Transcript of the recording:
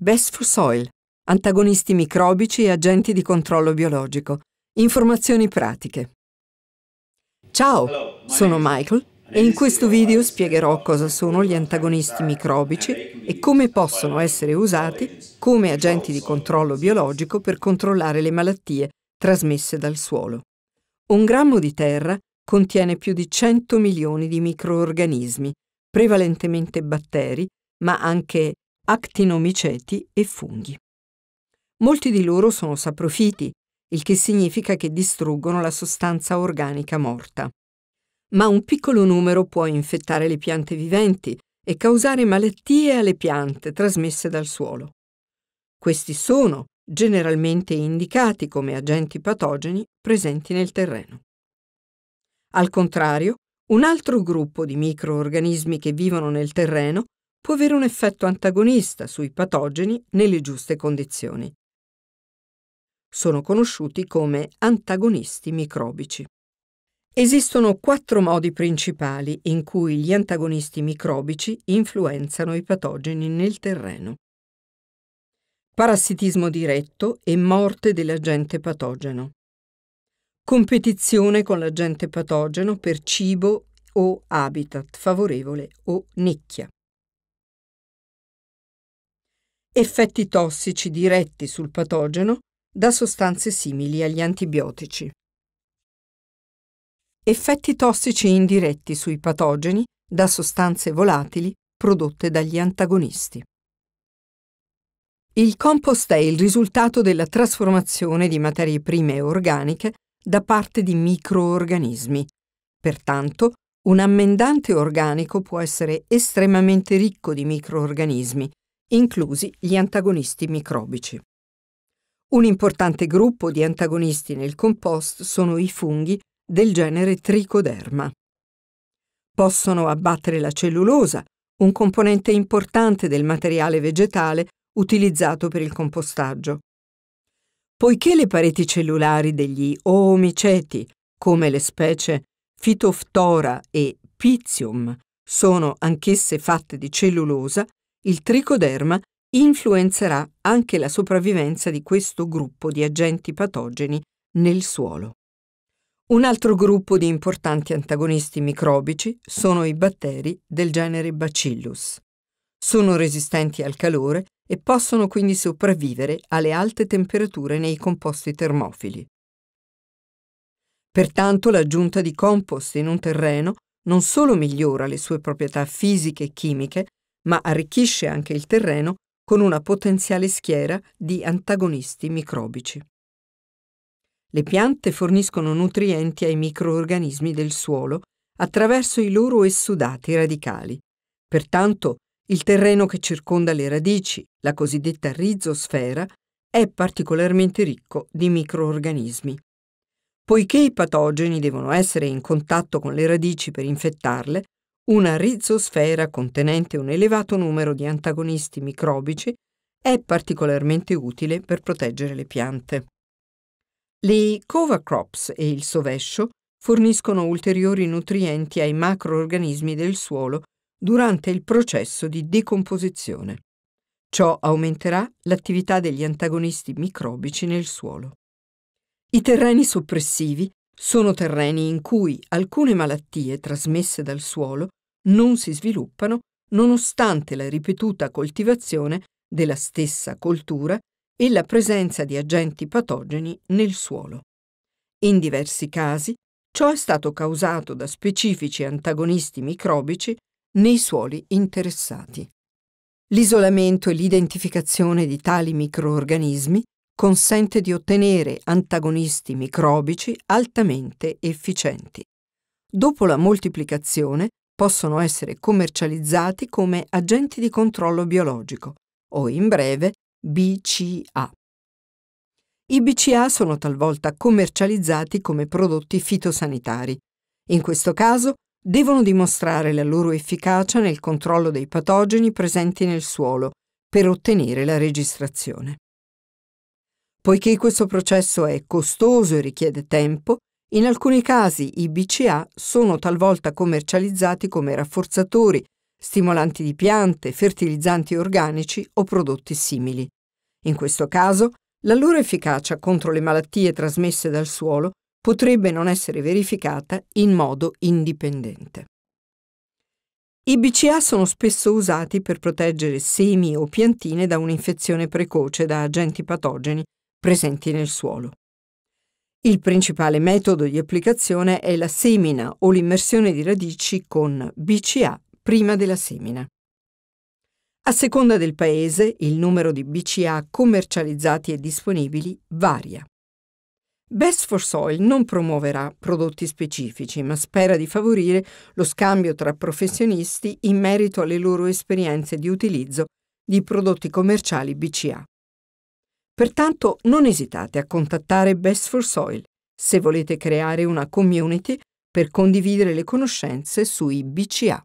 Best for Soil, antagonisti microbici e agenti di controllo biologico. Informazioni pratiche. Ciao, sono Michael e in questo video spiegherò cosa sono gli antagonisti microbici e come possono essere usati come agenti di controllo biologico per controllare le malattie trasmesse dal suolo. Un grammo di terra contiene più di 100 milioni di microorganismi, prevalentemente batteri, ma anche actinomiceti e funghi. Molti di loro sono saprofiti, il che significa che distruggono la sostanza organica morta. Ma un piccolo numero può infettare le piante viventi e causare malattie alle piante trasmesse dal suolo. Questi sono generalmente indicati come agenti patogeni presenti nel terreno. Al contrario, un altro gruppo di microorganismi che vivono nel terreno può avere un effetto antagonista sui patogeni nelle giuste condizioni. Sono conosciuti come antagonisti microbici. Esistono quattro modi principali in cui gli antagonisti microbici influenzano i patogeni nel terreno. Parassitismo diretto e morte dell'agente patogeno. Competizione con l'agente patogeno per cibo o habitat favorevole o nicchia effetti tossici diretti sul patogeno da sostanze simili agli antibiotici. Effetti tossici indiretti sui patogeni da sostanze volatili prodotte dagli antagonisti. Il compost è il risultato della trasformazione di materie prime organiche da parte di microorganismi. Pertanto, un ammendante organico può essere estremamente ricco di microorganismi, inclusi gli antagonisti microbici. Un importante gruppo di antagonisti nel compost sono i funghi del genere Tricoderma. Possono abbattere la cellulosa, un componente importante del materiale vegetale utilizzato per il compostaggio. Poiché le pareti cellulari degli oomiceti, come le specie Phytophthora e Pizium, sono anch'esse fatte di cellulosa, il tricoderma influenzerà anche la sopravvivenza di questo gruppo di agenti patogeni nel suolo. Un altro gruppo di importanti antagonisti microbici sono i batteri del genere Bacillus. Sono resistenti al calore e possono quindi sopravvivere alle alte temperature nei composti termofili. Pertanto l'aggiunta di compost in un terreno non solo migliora le sue proprietà fisiche e chimiche, ma arricchisce anche il terreno con una potenziale schiera di antagonisti microbici. Le piante forniscono nutrienti ai microorganismi del suolo attraverso i loro essudati radicali. Pertanto, il terreno che circonda le radici, la cosiddetta rizosfera, è particolarmente ricco di microorganismi. Poiché i patogeni devono essere in contatto con le radici per infettarle, una rizosfera contenente un elevato numero di antagonisti microbici, è particolarmente utile per proteggere le piante. Le cova crops e il sovescio forniscono ulteriori nutrienti ai macroorganismi del suolo durante il processo di decomposizione. Ciò aumenterà l'attività degli antagonisti microbici nel suolo. I terreni soppressivi sono terreni in cui alcune malattie trasmesse dal suolo non si sviluppano nonostante la ripetuta coltivazione della stessa coltura e la presenza di agenti patogeni nel suolo. In diversi casi ciò è stato causato da specifici antagonisti microbici nei suoli interessati. L'isolamento e l'identificazione di tali microorganismi consente di ottenere antagonisti microbici altamente efficienti. Dopo la moltiplicazione, possono essere commercializzati come agenti di controllo biologico, o in breve BCA. I BCA sono talvolta commercializzati come prodotti fitosanitari. In questo caso devono dimostrare la loro efficacia nel controllo dei patogeni presenti nel suolo per ottenere la registrazione. Poiché questo processo è costoso e richiede tempo, in alcuni casi i BCA sono talvolta commercializzati come rafforzatori, stimolanti di piante, fertilizzanti organici o prodotti simili. In questo caso, la loro efficacia contro le malattie trasmesse dal suolo potrebbe non essere verificata in modo indipendente. I BCA sono spesso usati per proteggere semi o piantine da un'infezione precoce da agenti patogeni presenti nel suolo. Il principale metodo di applicazione è la semina o l'immersione di radici con BCA prima della semina. A seconda del paese, il numero di BCA commercializzati e disponibili varia. Best for Soil non promuoverà prodotti specifici, ma spera di favorire lo scambio tra professionisti in merito alle loro esperienze di utilizzo di prodotti commerciali BCA. Pertanto non esitate a contattare Best for Soil se volete creare una community per condividere le conoscenze sui BCA.